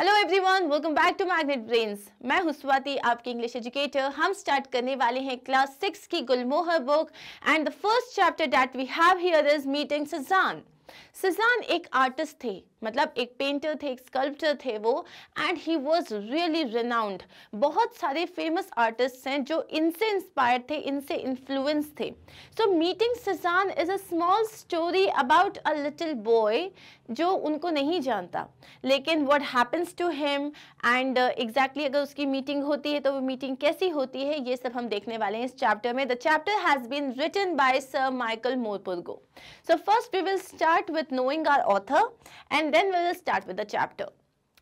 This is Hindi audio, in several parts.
Hello everyone welcome back to magnet brains मैं हुस्वाती आपकी इंग्लिश एजुकेटर हम स्टार्ट करने वाले हैं क्लास सिक्स की Gulmohar book and the first chapter that we have here is meeting Cezanne Cezanne एक आर्टिस्ट थे मतलब एक पेंटर थे एक स्कल्प्टर थे वो and he was really renowned बहुत सारे फेमस आर्टिस्ट हैं जो इनसे इंस्पायर थे इनसे इन्फ्लुएंस थे so meeting Cezanne is a small story about a little boy जो उनको नहीं जानता लेकिन what happens to him and exactly अगर उसकी मीटिंग होती है तो वो मीटिंग कैसी होती है ये सब हम देखने वाले हैं इस चैप्टर में the chapter has been written by sir Michael Morpurgo so first we will start with knowing our author and then we will start with the chapter.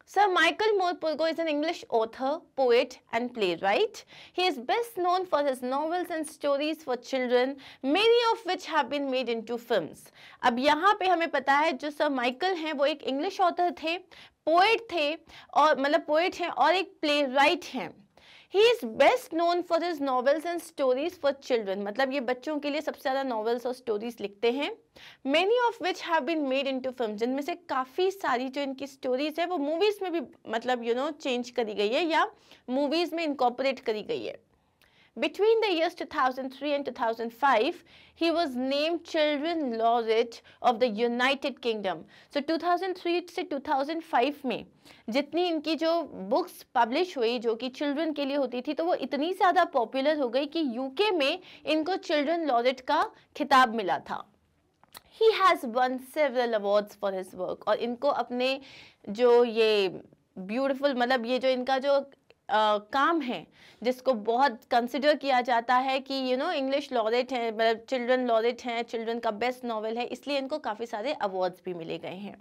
Sir Michael Moore Purgo is an English author, poet and playwright. He is best known for his novels and stories for children, many of which have been made into films. अब यहाँ पे हमें पता है जो सर माइकल हैं वो एक इंग्लिश ऑथर थे थे और मतलब हैं और एक हैं he is best known for his novels and stories for children मतलब ये बच्चों के लिए सबसे ज़्यादा नॉवेल्स और स्टोरीज लिखते हैं many of which have been made to film जिनमें से काफ़ी सारी जो इनकी स्टोरीज है वो मूवीज़ में भी मतलब यू नो चेंज करी गई है या मूवीज़ में इनकॉपरेट करी गई है Between the years 2003 and 2005, he was named Children Laureate of the United Kingdom. So 2003 से 2005 में जितनी इनकी जो बुक्स पब्लिश हुई जो कि चिल्ड्रन के लिए होती थी तो वो इतनी ज़्यादा पॉपुलर हो गई कि यूके में इनको चिल्ड्रन लॉरेट का खिताब मिला था he has won several awards for his work और इनको अपने जो ये ब्यूटीफुल मतलब ये जो इनका जो आ, काम है जिसको बहुत कंसिडर किया जाता है कि यू नो इंग्लिश लॉरेट हैं मतलब चिल्ड्रन लॉरेट हैं चिल्ड्रन का बेस्ट नॉवल है इसलिए इनको काफ़ी सारे अवार्ड्स भी मिले गए हैं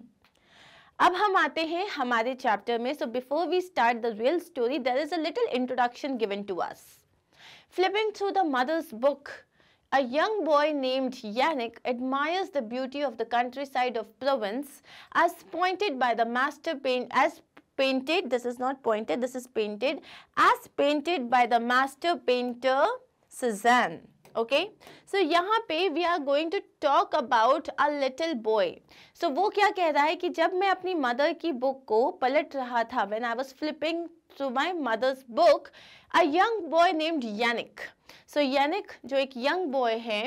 अब हम आते हैं हमारे चैप्टर में so before we start the real story there is a little introduction given to us flipping through the mother's book A young boy named Yannick admires the beauty of the countryside of Provence as pointed by the master paint as painted this is not pointed this is painted as painted by the master painter Cezanne okay so यहाँ पे we are going to talk about a little boy so वो क्या कह रहा है कि जब मैं अपनी मदर की बुक को पलट रहा था when I was flipping through my mother's book a young boy named Yannick so Yannick जो एक यंग बॉय है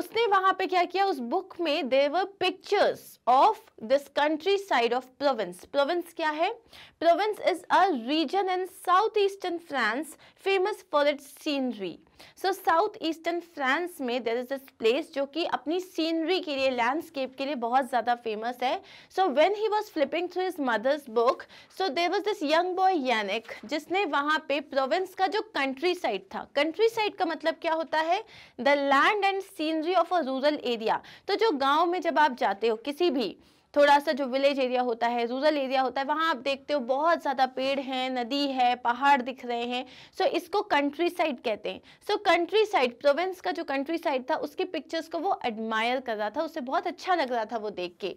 उसने वहां पे क्या किया उस बुक में there were pictures of this countryside of Provence Provence क्या है Provence is a region in south eastern France famous for its scenery so south eastern France में देर इज़ दिस प्लेस जो कि अपनी सीनरी के लिए लैंडस्केप के लिए बहुत ज़्यादा फेमस है so when he was flipping through his mother's book so there was this young boy Yannick जिसने वहां पे प्रोविंस का जो कंट्री साइड था कंट्री साइड का मतलब क्या होता है the land and scenery of a rural area तो जो गाँव में जब आप जाते हो किसी भी थोड़ा सा जो विलेज एरिया होता है रूरल एरिया होता है वहाँ आप देखते हो बहुत ज़्यादा पेड़ हैं नदी है पहाड़ दिख रहे हैं सो इसको कंट्री साइड कहते हैं सो कंट्री साइड प्रोविंस का जो कंट्री साइड था उसकी पिक्चर्स को वो एडमायर कर रहा था उसे बहुत अच्छा लग रहा था वो देख के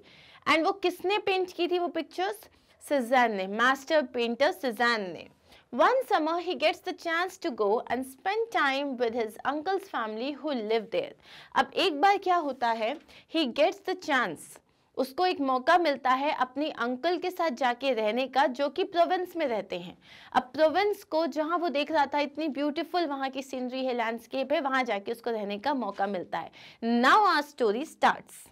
एंड वो किसने पेंट की थी वो पिक्चर्स सिजैन ने मास्टर पेंटर सिजैन ने One summer, he gets the chance to go and spend time with his uncle's family who live there. अब एक बार क्या होता है He gets the chance. उसको एक मौका मिलता है अपनी अंकल के साथ जाके रहने का जो कि प्रोविंस में रहते हैं अब प्रोविंस को जहाँ वो देख रहा था इतनी ब्यूटीफुल वहाँ की सीनरी है लैंडस्केप है वहाँ जाके उसको रहने का मौका मिलता है now our story starts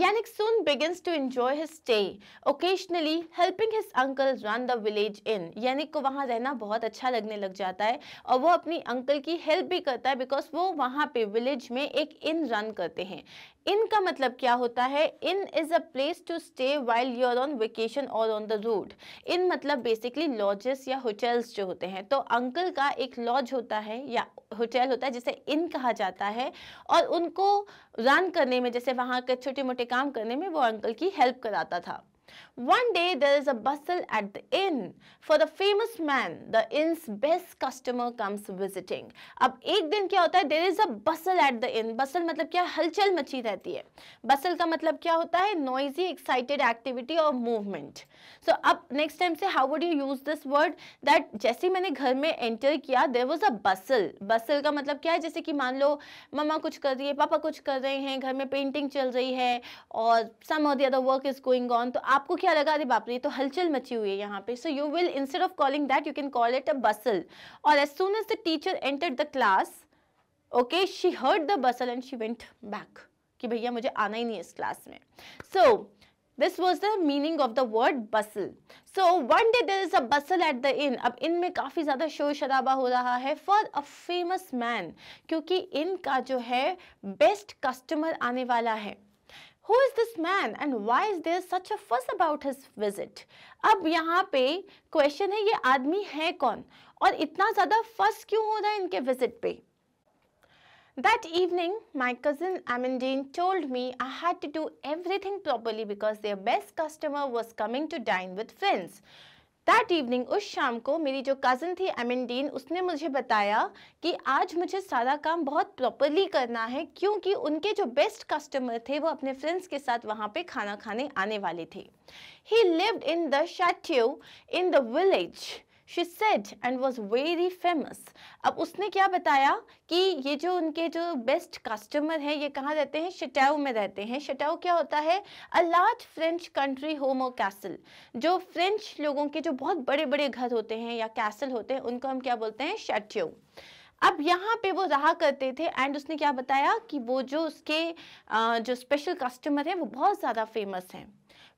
Yannick soon begins to enjoy his stay, occasionally helping his uncle run the village inn. Yannick को वहाँ रहना बहुत अच्छा लगने लग जाता है और वो अपनी अंकल की हेल्प भी करता है बिकॉज वो वहाँ पे विलेज में एक इन रन करते हैं इन का मतलब क्या होता है inn is a place to stay while you are on vacation और ऑन द रूट इन मतलब बेसिकली लॉजेस या होटल्स जो होते हैं तो अंकल का एक लॉज होता है या होटल होता है जिसे इन कहा जाता है और उनको रन करने में जैसे वहाँ के छोटे मोटे काम करने में वो अंकल की हेल्प कराता था One day there is a bustle at the inn. For the famous man, the inn's best customer comes visiting. अब एक दिन क्या होता है there is a bustle at the inn. Bustle मतलब क्या हलचल मची रहती है Bustle का मतलब क्या होता है noisy, excited activity or movement. So अब next time से how would you use this word? That जैसे मैंने घर में enter किया there was a bustle. Bustle का मतलब क्या है जैसे कि मान लो मामा कुछ कर रही है पापा कुछ कर रहे हैं घर में पेंटिंग चल रही है और some or the other work is going on. तो आप आपको क्या लगा अरे बाप रे तो हलचल मची हुई है यहाँ पे so you will instead of calling that you can call it a bustle और as soon as the teacher enter the class okay she heard the bustle and she went back कि भैया मुझे आना ही नहीं है इस क्लास में so this was the meaning of the word bustle so one day there is a bustle at the inn अब इन में काफ़ी ज़्यादा शोर शराबा हो रहा है फॉर अ फेमस मैन क्योंकि इन का जो है बेस्ट कस्टमर आने वाला है Who is this man and why is there such a fuss about his visit? अब यहाँ पे क्वेश्चन है ये आदमी है कौन और इतना ज़्यादा फस क्यों हो रहा है इनके विजिट पे That evening, my cousin Amandine told me I had to do everything properly because their best customer was coming to dine with friends. That evening उस शाम को मेरी जो कज़न थी एमेंडीन उसने मुझे बताया कि आज मुझे सारा काम बहुत प्रॉपरली करना है क्योंकि उनके जो बेस्ट कस्टमर थे वो अपने फ्रेंड्स के साथ वहाँ पे खाना खाने आने वाले थे he lived in the chateau in the village she said and was very famous अब उसने क्या बताया कि ये जो उनके जो बेस्ट कस्टमर हैं ये कहाँ रहते हैं शटाओ में रहते हैं शटाओ क्या होता है a large French country home और कैसल जो फ्रेंच लोगों के जो बहुत बड़े बड़े घर होते हैं या कैसल होते हैं उनको हम क्या बोलते हैं शट्यू अब यहाँ पे वो रहा करते थे एंड उसने क्या बताया कि वो जो उसके जो स्पेशल कस्टमर हैं वो बहुत ज़्यादा फेमस हैं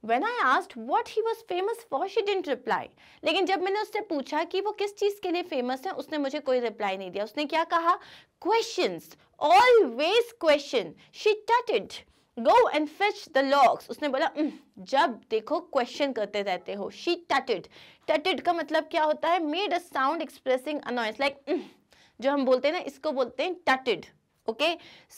When I asked what he was famous for, she didn't reply. लेकिन जब मैंने उससे पूछा कि वो किस चीज़ के लिए फेमस है उसने मुझे कोई रिप्लाई नहीं दिया उसने क्या कहा question always question she tutted go and fetch the logs उसने बोला जब देखो क्वेश्चन करते रहते हो शी टटेड टटेड का मतलब क्या होता है made a sound expressing annoyance like जो हम बोलते हैं ना इसको बोलते हैं टटेड ओके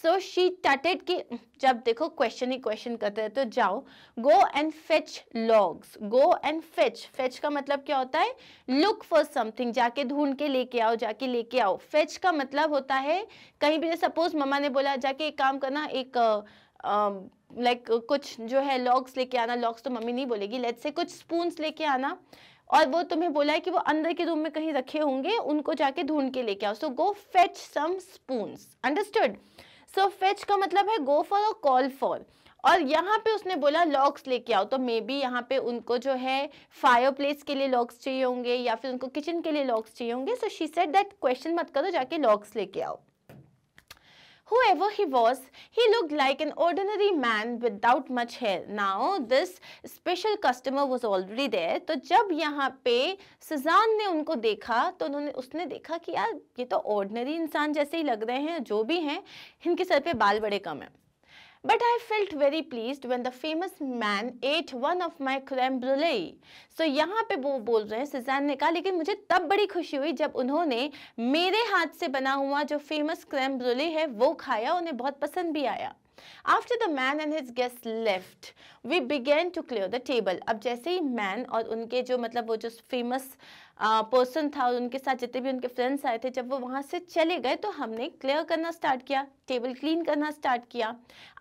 सो शी टाटेड कि जब देखो क्वेश्चन ही क्वेश्चन करते हैं तो जाओ go and fetch logs go and fetch fetch का मतलब क्या होता है लुक फॉर समथिंग जाके ढूंढ के लेके आओ जाके लेके आओ फेच का मतलब होता है कहीं भी सपोज मम्मा ने बोला जाके एक काम करना एक लाइक uh, um, like, कुछ जो है लॉग्स लेके आना लॉग्स तो मम्मी नहीं बोलेगी लेट से कुछ स्पून्स लेके आना और वो तुम्हें बोला है कि वो अंदर के रूम में कहीं रखे होंगे उनको जाके ढूंढ के लेके आओ so go fetch some spoon understood so fetch का मतलब है गो फॉर और कॉल फॉर और यहाँ पे उसने बोला लॉक्स लेके आओ तो मे बी यहाँ पे उनको जो है फायर प्लेस के लिए लॉक्स चाहिए होंगे या फिर उनको किचन के लिए लॉक्स चाहिए होंगे so she said that question मत करो जाके लॉक्स लेके आओ Whoever he was, he looked like an ordinary man without much hair. Now this special customer was already there. तो जब यहाँ पे सुजान ने उनको देखा तो उन्होंने उसने देखा कि यार ये तो ऑर्डनरी इंसान जैसे ही लग रहे हैं जो भी हैं इनके सर पे बाल बड़े कम हैं But I felt very pleased when the famous man ate one of my creme brulee. So yahan pe wo bol rahe hain sizan ne kaha lekin mujhe tab badi khushi hui jab unhone mere haath se bana hua jo famous creme brulee hai wo khaya unhe bahut pasand bhi aaya After the man and his guest left, we began to clear the table. अब जैसे ही man और उनके जो मतलब वो जो famous uh, पर्सन था और उनके साथ जितने भी उनके फ्रेंड्स आए थे जब वो वहाँ से चले गए तो हमने क्लियर करना स्टार्ट किया टेबल क्लीन करना स्टार्ट किया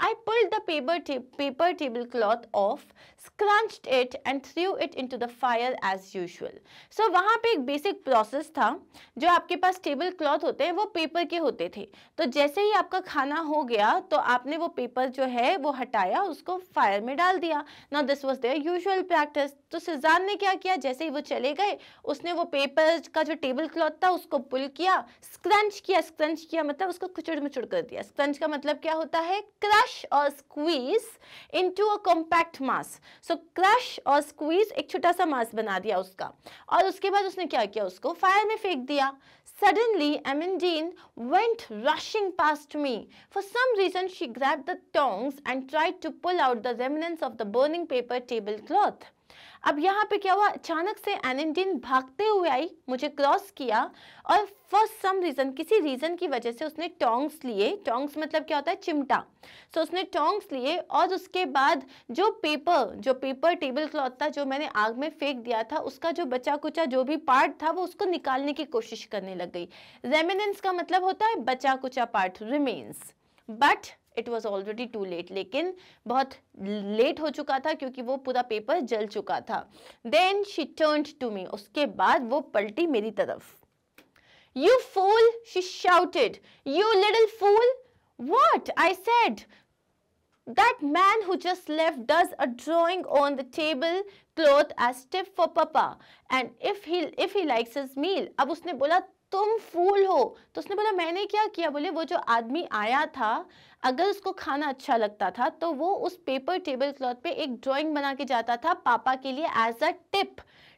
I pull the paper paper tablecloth off scrunched it and threw it to the fire as usual so वहाँ पे एक बेसिक प्रोसेस था जो आपके पास टेबल क्लॉथ होते हैं वो पेपर के होते थे तो जैसे ही आपका खाना हो गया तो आपने वो पेपर जो है वो हटाया उसको फायर में डाल दिया ना this was their usual practice तो सिजान ने क्या किया जैसे ही वो चले गए उसने उसने वो पेपर का जो टेबल क्लॉथ था उसको पुल किया स्क्रंच किया स्क्रंच किया मतलब उसको कुचड़ मुचड़ कर दिया स्क्रंच का मतलब क्या होता है क्रश और squeeze into a compact mass so crush और स्क्वीज एक छोटा सा मास बना दिया उसका और उसके बाद उसने क्या किया उसको फायर में फेंक दिया Suddenly, Amandine went rushing past me. For some reason, she grabbed the tongs and tried to pull out the remnants of the burning paper tablecloth. अब यहाँ पे क्या हुआ अचानक से एनिमडीन भागते हुए आई मुझे क्रॉस किया और फॉर सम रीज़न किसी रीज़न की वजह से उसने टोंग्स लिए टोंग्स मतलब क्या होता है चिमटा सो so, उसने टोंग्स लिए और उसके बाद जो पेपर जो पेपर टेबल क्लॉथ था जो मैंने आग में फेंक दिया था उसका जो बचा कुचा जो भी पार्ट था वो उसको निकालने की कोशिश करने लग गई रेमिनेंस का मतलब होता है बचा कुचा part remains but it was already too late लेकिन बहुत लेट हो चुका था क्योंकि वो पूरा पेपर जल चुका था then she turn to me उसके बाद वो पलटी मेरी तरफ you fool she shouted you little fool what I said That man who just left does a drawing on the table cloth as tip for papa and if he if he likes his meal अब उसने बोला तुम फूल हो तो उसने बोला मैंने क्या किया बोले वो जो आदमी आया था अगर उसको खाना अच्छा लगता था तो वो उस पेपर टेबल क्लॉथ पे एक ड्राइंग बना के जाता था पापा के लिए एज अ टिप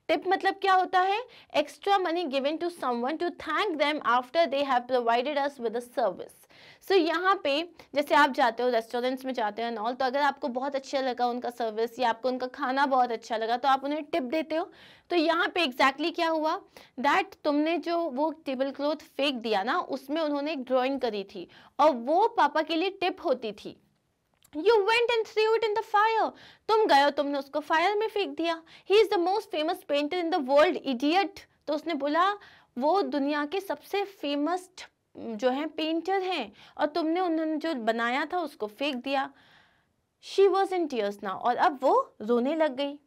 टिप मतलब क्या होता है extra money given to someone to thank them after they have provided us with a service so so, यहाँ पे जैसे आप जाते हो रेस्टोरेंट्स में जाते हो नॉल तो अगर आपको बहुत अच्छा लगा उनका सर्विस या आपको उनका खाना बहुत अच्छा लगा तो आप उन्हें टिप देते हो तो यहाँ पे एग्जैक्टली exactly क्या हुआ दैट तुमने जो वो टेबल क्लॉथ फेंक दिया ना उसमें उन्होंने एक ड्रॉइंग करी थी और वो पापा के लिए टिप होती थी You went and threw it in the fire. तुम गए हो तुमने उसको फायर में फेंक दिया He is the most famous painter in the world, idiot. तो उसने बोला वो दुनिया के सबसे फेमस जो है पेंटर हैं और तुमने उन्होंने जो बनाया था उसको फेंक दिया शी वॉज इन टीयर्स ना और अब वो रोने लग गई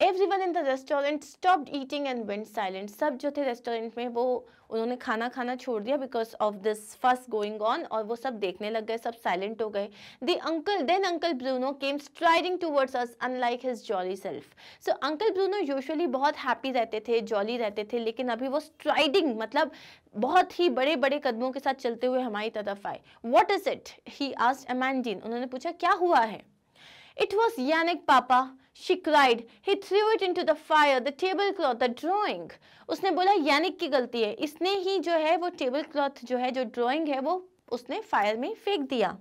everyone in the restaurant stop eating and went silent सब जो थे रेस्टोरेंट में वो उन्होंने खाना खाना छोड़ दिया because of this first going on और वो सब देखने लग गए सब साइलेंट हो गए the uncle then uncle Bruno came striding towards us unlike his jolly self so uncle Bruno usually बहुत हैप्पी रहते थे जॉली रहते थे लेकिन अभी वो स्ट्राइडिंग मतलब बहुत ही बड़े बड़े कदमों के साथ चलते हुए हमारी तरफ आए what is it he asked Amandine उन्होंने पूछा क्या हुआ है इट वॉज यानिक पापा she cried he threw it into the fire the tablecloth the drawing उसने बोला यानिक की गलती है इसने ही जो है वो टेबल क्लॉथ jo है जो ड्राइंग है वो उसने फायर में फेंक दिया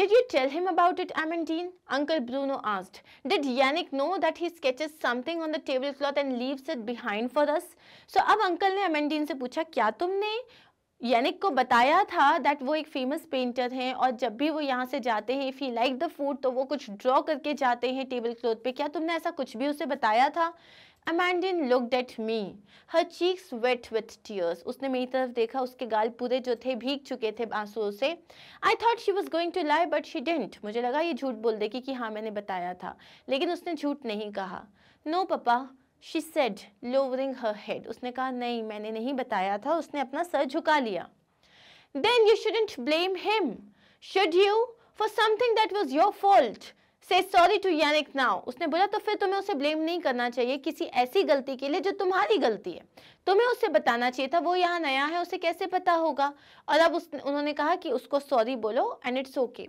Did you tell him about it, Amandine? Uncle Bruno asked. Did yanik know that he sketches something on the tablecloth and leaves it behind for us? So ab uncle ne amandine se pucha kya tumne Yannick को बताया था दैट वो एक फेमस पेंटर हैं और जब भी वो यहाँ से जाते हैं if he like the food तो वो कुछ ड्रॉ करके जाते हैं टेबल क्लोथ पे क्या तुमने ऐसा कुछ भी उसे बताया था Amandine looked at me her cheeks wet with tears उसने मेरी तरफ देखा उसके गाल पूरे जो थे भीग चुके थे आंसुओं से I thought she was going to lie but she didn't मुझे लगा ये झूठ बोल देगी कि हाँ मैंने बताया था लेकिन उसने झूठ नहीं कहा no no, papa she said lowering her head उसने कहा नहीं मैंने नहीं बताया था उसने अपना सर झुका लिया then you shouldn't blame him should you for something that was your fault say sorry to Yannick now उसने बोला तो फिर तुम्हें उसे ब्लेम नहीं करना चाहिए किसी ऐसी गलती के लिए जो तुम्हारी गलती है तुम्हें उसे बताना चाहिए था वो यहाँ नया है उसे कैसे पता होगा और अब उस उन्होंने कहा कि उसको सॉरी बोलो and it's okay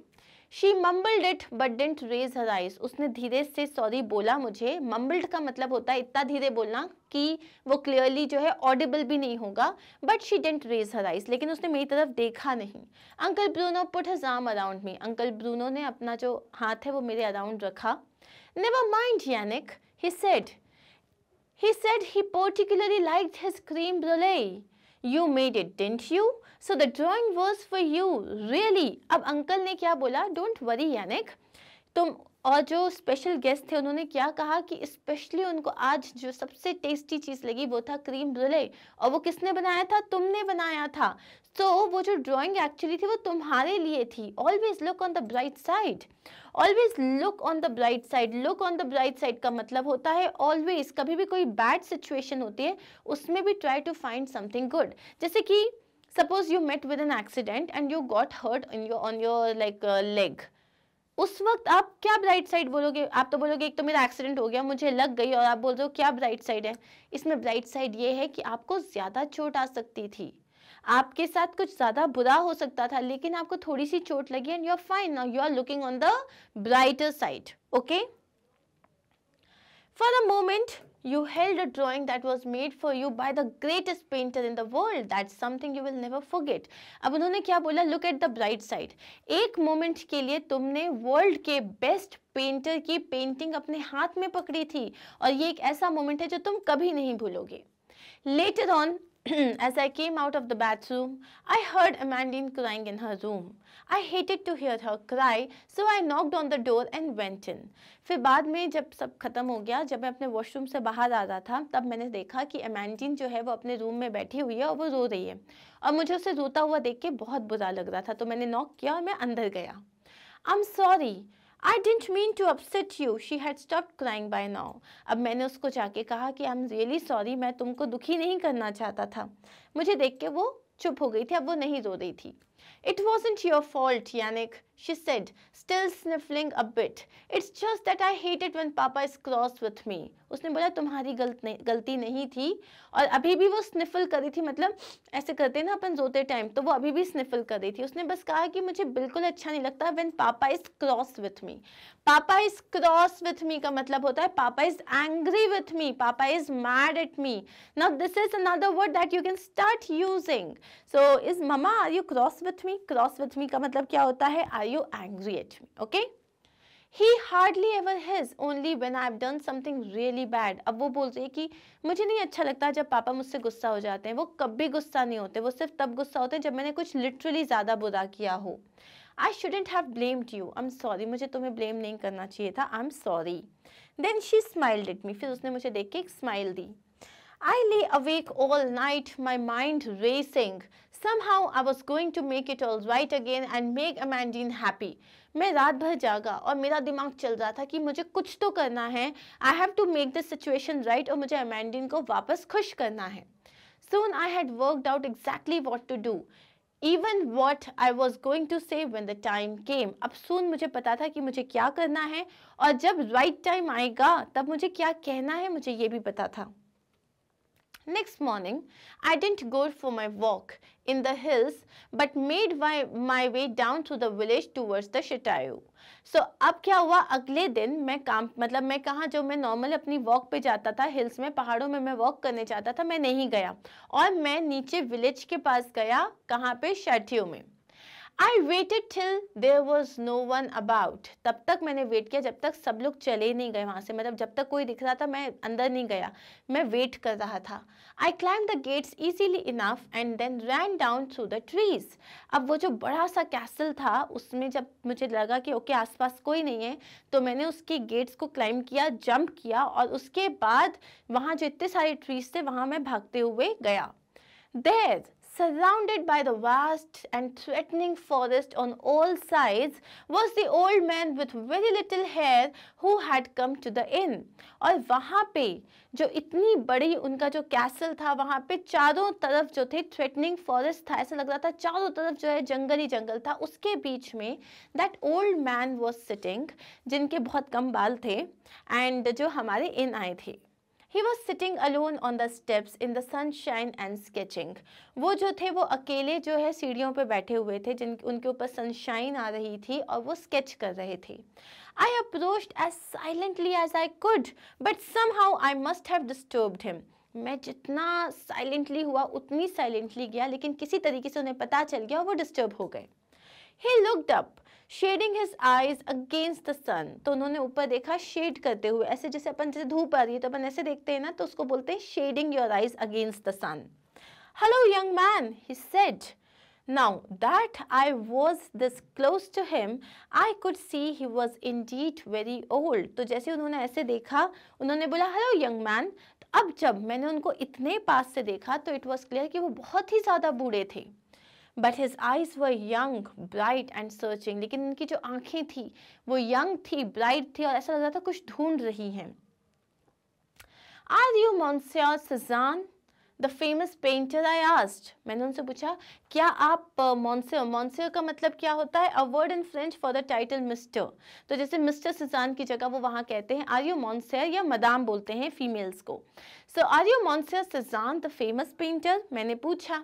she mumbled it but didn't raise her eyes उसने धीरे से सॉरी बोला मुझे मम्बल्ड का मतलब होता है इतना धीरे बोलना कि वो क्लियरली जो है ऑडिबल भी नहीं होगा but she didn't raise her eyes लेकिन उसने मेरी तरफ देखा नहीं अंकल ब्रूनो पुट हज आम अराउंड मी अंकल ब्रूनो ने अपना जो हाथ है वो मेरे अराउंड रखा never mind Yannick he said he said he particularly like his crème brûlée you made it didn't you so the drawing was for you really अब अंकल ने क्या बोला डोंट वरी यानिक तुम और जो स्पेशल गेस्ट थे उन्होंने क्या कहा कि स्पेशली उनको आज जो सबसे टेस्टी चीज़ लगी वो था क्रीम ब्रुले और वो किसने बनाया था तुमने बनाया था तो so, वो जो ड्राइंग एक्चुअली थी वो तुम्हारे लिए थी always look on the bright side always look on the bright side look on the bright side का मतलब होता है ऑलवेज कभी भी कोई बैड सिचुएशन होती है उसमें भी try to find something good जैसे कि suppose you met with an accident and you got hurt in your on your like leg उस वक्त आप क्या ब्राइट साइड बोलोगे आप तो बोलोगे एक तो मेरा एक्सीडेंट हो गया मुझे लग गई और आप बोल रहे हो क्या ब्राइट साइड है इसमें ब्राइट साइड ये है कि आपको ज़्यादा चोट आ सकती थी आपके साथ कुछ ज़्यादा बुरा हो सकता था लेकिन आपको थोड़ी सी चोट लगी and you are fine you are looking on the brighter side okay for a moment you held a drawing that was made for you by the greatest painter in the world that's something you will never forget ab unhone kya bola look at the bright side ek moment ke liye tumne world ke best painter ki painting apne haath mein pakdi thi aur ye ek aisa moment hai jo tum kabhi nahi bhuloge later on as I came out of the bathroom, I heard Amandine crying in her room. I hated to hear her cry so I knocked on the door and went in फिर बाद में जब सब खत्म हो गया जब मैं अपने वॉशरूम से बाहर आ रहा था तब मैंने देखा कि एमेंटीन जो है वो अपने रूम में बैठी हुई है और वो रो रही है और मुझे उसे रोता हुआ देख के बहुत बुरा लग रहा था तो मैंने नॉक किया और मैं अंदर गया I am sorry I didn't mean to upset you she had stop crying by now अब मैंने उसको जाके कहा कि आई एम रियली सॉरी मैं तुमको दुखी नहीं करना चाहता था मुझे देख के वो चुप हो गई थी अब वो नहीं रो रही थी It wasn't your fault, Yannick. she said, still sniffling a bit. It's just that I hate it when Papa is cross with me. उसने बोला तुम्हारी गलत नहीं, गलती नहीं थी और अभी भी वो स्निफल कर रही थी मतलब ऐसे करते ना अपन जोते टाइम तो वो अभी भी स्निफल कर रही थी उसने बस कहा कि मुझे बिल्कुल अच्छा नहीं लगता व्हेन पापा is cross with me papa is cross with me का मतलब होता है पापा is angry with me papa is mad at me now this is another word that you can start using so is mama are you cross with me cross with me का मतलब क्या होता है are you angry at me okay he hardly ever has only when I have done something really bad अब वो बोलते हैं कि मुझे नहीं अच्छा लगता जब पापा मुझसे गुस्सा हो जाते हैं वो कभी गुस्सा नहीं होते वो सिर्फ तब गुस्सा होते हैं जब मैंने कुछ लिटरली ज़्यादा बुरा किया हो I shouldn't have blamed you I am sorry मुझे तुम्हें ब्लेम नहीं करना चाहिए था I am sorry then she smiled at me फिर उसने मुझे देख के एक स्माइल दी I lay awake all night my mind racing Somehow I was going to make it all right again and make Amandine happy. मैं रात भर जागा और मेरा दिमाग चल रहा था कि मुझे कुछ तो करना है I have to make this situation right और मुझे अमेंडिन को वापस खुश करना है soon I had worked out exactly what to do even what I was going to say when the time came अब सुन मुझे पता था कि मुझे क्या करना है और जब राइट right टाइम आएगा तब मुझे क्या कहना है मुझे ये भी पता था Next morning, I didn't go for my walk in the hills but made my, my way down to the village towards the Shitayu. So, अब क्या हुआ अगले दिन मैं काम मतलब मैं कहाँ जो मैं नॉर्मल अपनी वॉक पे जाता था हिल्स में पहाड़ों में मैं वॉक करने जाता था मैं नहीं गया और मैं नीचे विलेज के पास गया कहाँ पे शटियों में I waited till there was no one about तब तक मैंने वेट किया जब तक सब लोग चले नहीं गए वहाँ से मतलब जब तक कोई दिख रहा था मैं अंदर नहीं गया मैं वेट कर रहा था I climbed the gates easily enough and then ran down through the trees अब वो जो बड़ा सा कैसल था उसमें जब मुझे लगा कि ओके आस पास कोई नहीं है तो मैंने उसके गेट्स को क्लाइम किया जम्प किया और उसके बाद वहाँ जो इतने सारे ट्रीज थे वहाँ मैं भागते हुए गया देर surrounded by the vast and threatening forest on all sides, was the old man with very little hair who had come to the inn. और वहाँ पे जो इतनी बड़ी उनका जो कैसल था वहाँ पे चारों तरफ जो थे थ्रेटनिंग फॉरेस्ट था ऐसा लग रहा था चारों तरफ जो है जंगल ही जंगल था उसके बीच में that old man was sitting जिनके बहुत कम बाल थे एंड जो हमारे इन आए थे he was sitting alone on the steps in the sunshine and sketching वो जो थे वो अकेले जो है सीढ़ियों पर बैठे हुए थे जिन उनके ऊपर सनशाइन आ रही थी और वो स्केच कर रहे थे I approach as silently as I could but somehow I must have disturbed him मैं जितना साइलेंटली हुआ उतनी साइलेंटली गया लेकिन किसी तरीके से उन्हें पता चल गया और वो डिस्टर्ब हो गए he looked up shading his eyes against the sun तो उन्होंने ऊपर देखा शेड करते हुए ऐसे जैसे अपन जैसे धूप आ रही है तो अपन ऐसे देखते हैं ना तो उसको बोलते हैं shading your eyes against the sun hello young man he said Now that I was this close to him, I could see he was indeed very old तो जैसे उन्होंने ऐसे देखा उन्होंने बोला हेलो यंग मैन अब जब मैंने उनको इतने पास से देखा तो इट वॉज क्लियर कि वो बहुत ही ज़्यादा बूढ़े थे but his eyes were young bright and searching लेकिन इनकी जो आंखें थी वो यंग थी ब्राइट थी और ऐसा लग रहा था कुछ ढूंढ रही हैं are you monsieur Cezanne the famous painter I asked मैंने उनसे पूछा क्या आप मॉन्स्योर uh, मॉन्स्योर का मतलब क्या होता है a word in French for the title mister तो जैसे मिस्टर सजान की जगह वो वहाँ कहते हैं आर यू मॉन्स्यर या मदाम बोलते हैं फीमेल्स को सो आर यू मॉन्स्यर सजान द फेमस पेंटर मैंने पूछा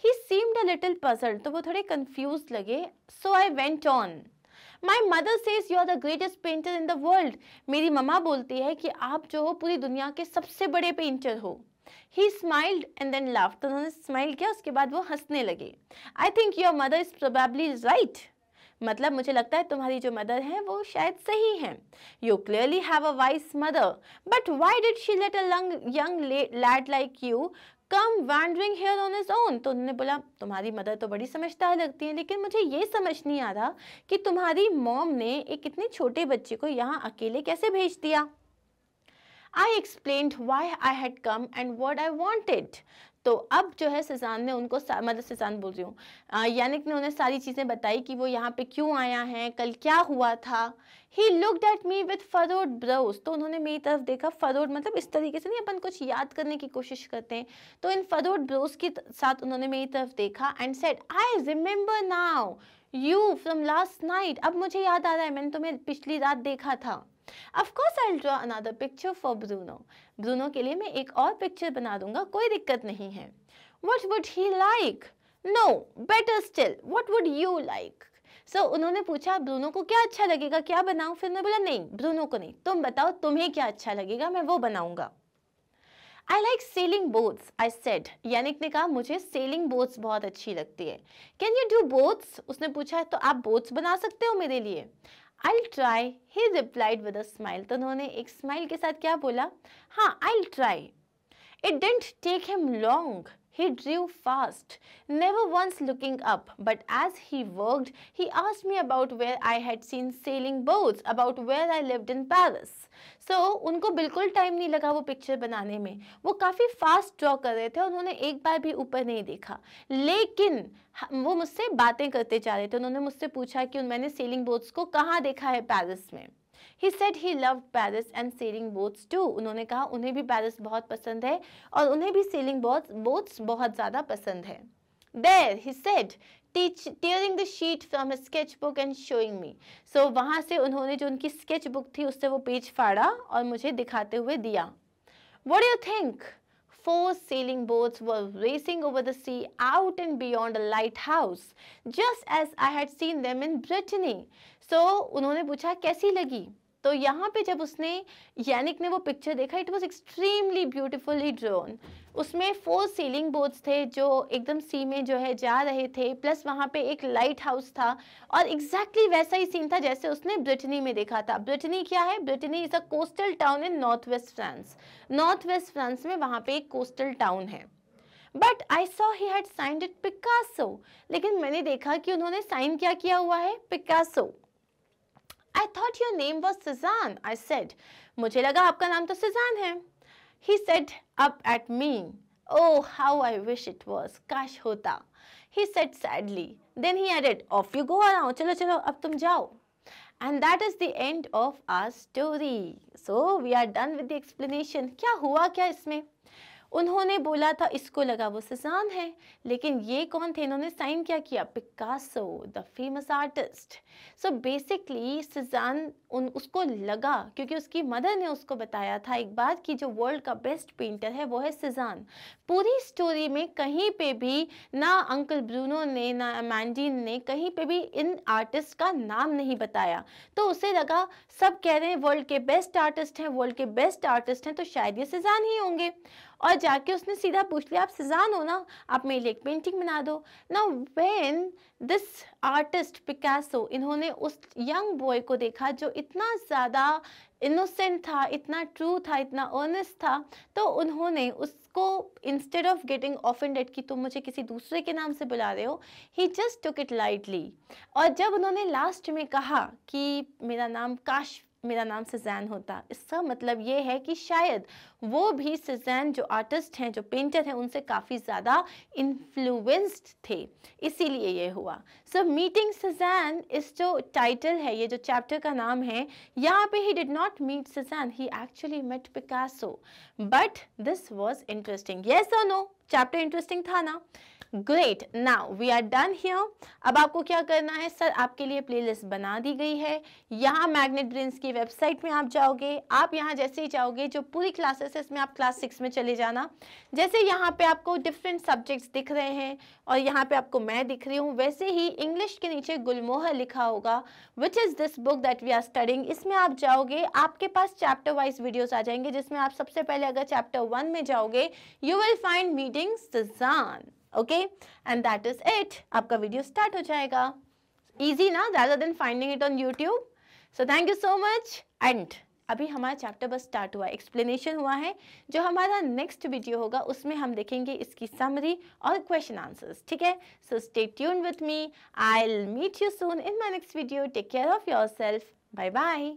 he seemed a little puzzle तो वो थोड़े कंफ्यूज लगे so I went on my mother says you are the greatest painter in the world मेरी ममा बोलती है कि आप जो हो पूरी दुनिया के सबसे बड़े पेंटर हो he smiled and then laugh तो उन्होंने स्माइल किया उसके बाद वो हंसने लगे I think your mother is probably right मतलब मुझे लगता है तुम्हारी जो मदर है वो शायद सही है you clearly have a wise mother but why did she let अंग young lad like you come wandering here on his own तो उन्होंने बोला तुम्हारी मदर तो बड़ी समझदार लगती है लेकिन मुझे ये समझ नहीं आ रहा कि तुम्हारी मॉम ने एक इतने छोटे बच्चे को यहाँ अकेले कैसे भेज दिया I explain why I had come and what I wanted तो अब जो है सजान ने उनको मतलब सजान बोल रही हूँ यानिक ने उन्हें सारी चीज़ें बताई कि वो यहाँ पे क्यों आया है कल क्या हुआ था he look at me with furrowed brows तो उन्होंने मेरी तरफ देखा फरोड मतलब इस तरीके से नहीं अपन कुछ याद करने की कोशिश करते हैं तो इन फरोड ब्रोज के साथ उन्होंने मेरी तरफ देखा and said I remember now you from last night अब मुझे याद आ रहा है मैंने तुम्हें पिछली रात देखा था of course I draw another picture for Bruno Bruno के लिए मैं एक और पिक्चर बना दूंगा कोई दिक्कत नहीं है what would he like no better still what would you like so so, उन्होंने पूछा ब्रूनो को क्या अच्छा लगेगा क्या बनाऊं फिर मैं बोला नहीं ब्रूनो को नहीं तुम बताओ तुम्हें क्या अच्छा लगेगा मैं वो बनाऊंगा I like sailing boats I said Yannick ने कहा मुझे सेलिंग बोट्स बहुत अच्छी लगती है कैन यू डू बोट्स उसने पूछा तो आप बोट्स बना सकते हो मेरे लिए I try he replied with a smile तो उन्होंने एक स्माइल के साथ क्या बोला हाँ I try it didn't take him long He drew fast, never once looking up, but as he worked, he asked me about where I had seen sailing boats, about where I lived in Paris. So so, उनको बिल्कुल टाइम नहीं लगा वो पिक्चर बनाने में वो काफ़ी फास्ट ड्रॉ कर रहे थे उन्होंने एक बार भी ऊपर नहीं देखा लेकिन वो मुझसे बातें करते जा रहे थे उन्होंने मुझसे पूछा कि मैंने सेलिंग बोट्स को कहाँ देखा है पेरिस में he said he loved Paris and sailing boats too उन्होंने कहा उन्हें भी पेरिस बहुत पसंद है और उन्हें भी सेलिंग बोट्स बहुत ज़्यादा पसंद है there he Teach, tearing the sheet from sketch sketchbook and showing me. So वहाँ से उन्होंने जो उनकी स्केच बुक थी उससे वो पेज फाड़ा और मुझे दिखाते हुए दिया What do you think? four sailing boats were racing over the sea out and beyond a lighthouse, just as I had seen them in Brittany. So, उन्होंने पूछा कैसी लगी तो यहाँ पे जब उसने यानिक ने वो पिक्चर देखा it was extremely beautifully drawn उसमें फोर सीलिंग बोर्ड्स थे जो एकदम सी में जो है जा रहे थे प्लस वहाँ पे एक लाइट हाउस था और एग्जैक्टली exactly वैसा ही सीन था जैसे उसने ब्रिटनी में देखा था ब्रिटनी क्या है Brittany is a coastal town in north west France north west France में वहाँ पे एक कोस्टल टाउन है but I saw he had signed it Picasso लेकिन मैंने देखा कि उन्होंने साइन क्या किया हुआ है Picasso I thought your name was Suzanne, I said. मुझे लगा आपका नाम तो Suzanne है. He said up at me. Oh, how I wish it was. काश होता. He said sadly. Then he added, off you go now. चलो चलो अब तुम जाओ. And that is the end of our story. So we are done with the explanation. क्या हुआ क्या इसमें? उन्होंने बोला था इसको लगा वो सजान है लेकिन ये कौन थे इन्होंने साइन क्या किया Picasso the famous artist so basically Cezanne उन उसको लगा क्योंकि उसकी मदर ने उसको बताया था एक बार कि जो वर्ल्ड का बेस्ट पेंटर है वो है सजान पूरी स्टोरी में कहीं पे भी ना अंकल ब्रूनो ने ना मैंडीन ने कहीं पे भी इन आर्टिस्ट का नाम नहीं बताया तो उसे लगा सब कह रहे हैं वर्ल्ड के बेस्ट आर्टिस्ट हैं वर्ल्ड के बेस्ट आर्टिस्ट हैं तो शायद ये सजान ही होंगे और जाके उसने सीधा पूछ लिया आप सजान हो ना आप मेरे लिए एक पेंटिंग बना दो ना वेन दिस आर्टिस्ट पिकासो इन्होंने उस यंग बॉय को देखा जो इतना ज़्यादा इनोसेंट था इतना ट्रू था इतना अर्नेस्ट था तो उन्होंने उसको इंस्टेड ऑफ गेटिंग ऑफेंडेड कि तुम मुझे किसी दूसरे के नाम से बुला रहे हो he just took it lightly और जब उन्होंने लास्ट में कहा कि मेरा नाम काश मेरा नाम सजैन होता इसका मतलब ये है कि शायद वो भी सजैन जो आर्टिस्ट हैं जो पेंटर हैं उनसे काफ़ी ज़्यादा इन्फ्लुएंस्ड थे इसीलिए ये हुआ सो मीटिंग सजैन इस जो टाइटल है ये जो चैप्टर का नाम है यहाँ पे he did not meet Cezanne he actually met Picasso but this was interesting yes और नो चैप्टर इंटरेस्टिंग था ना great now we are done here अब आपको क्या करना है सर आपके लिए प्लेलिस्ट बना दी गई है यहाँ मैग्नेट ब्रेन्स की वेबसाइट में आप जाओगे आप यहाँ जैसे ही जाओगे जो पूरी क्लासेस है इसमें आप क्लास सिक्स में चले जाना जैसे यहाँ पे आपको डिफरेंट सब्जेक्ट्स दिख रहे हैं और यहाँ पे आपको मैं दिख रही हूँ वैसे ही इंग्लिश के नीचे गुलमोहर लिखा होगा which is this book that we are studying इसमें आप जाओगे आपके पास चैप्टर वाइज वीडियोज़ आ जाएंगे जिसमें आप सबसे पहले अगर चैप्टर वन में जाओगे you will find meeting Cezanne okay and that is it आपका वीडियो स्टार्ट हो जाएगा ईजी ना ज़्यादा than finding it on YouTube so thank you so much and अभी हमारा चैप्टर बस स्टार्ट हुआ एक्सप्लेनेशन हुआ है जो हमारा नेक्स्ट वीडियो होगा उसमें हम देखेंगे इसकी समरी और क्वेश्चन आंसर्स ठीक है so stay tune with me I will meet you soon in my next video take care of yourself bye bye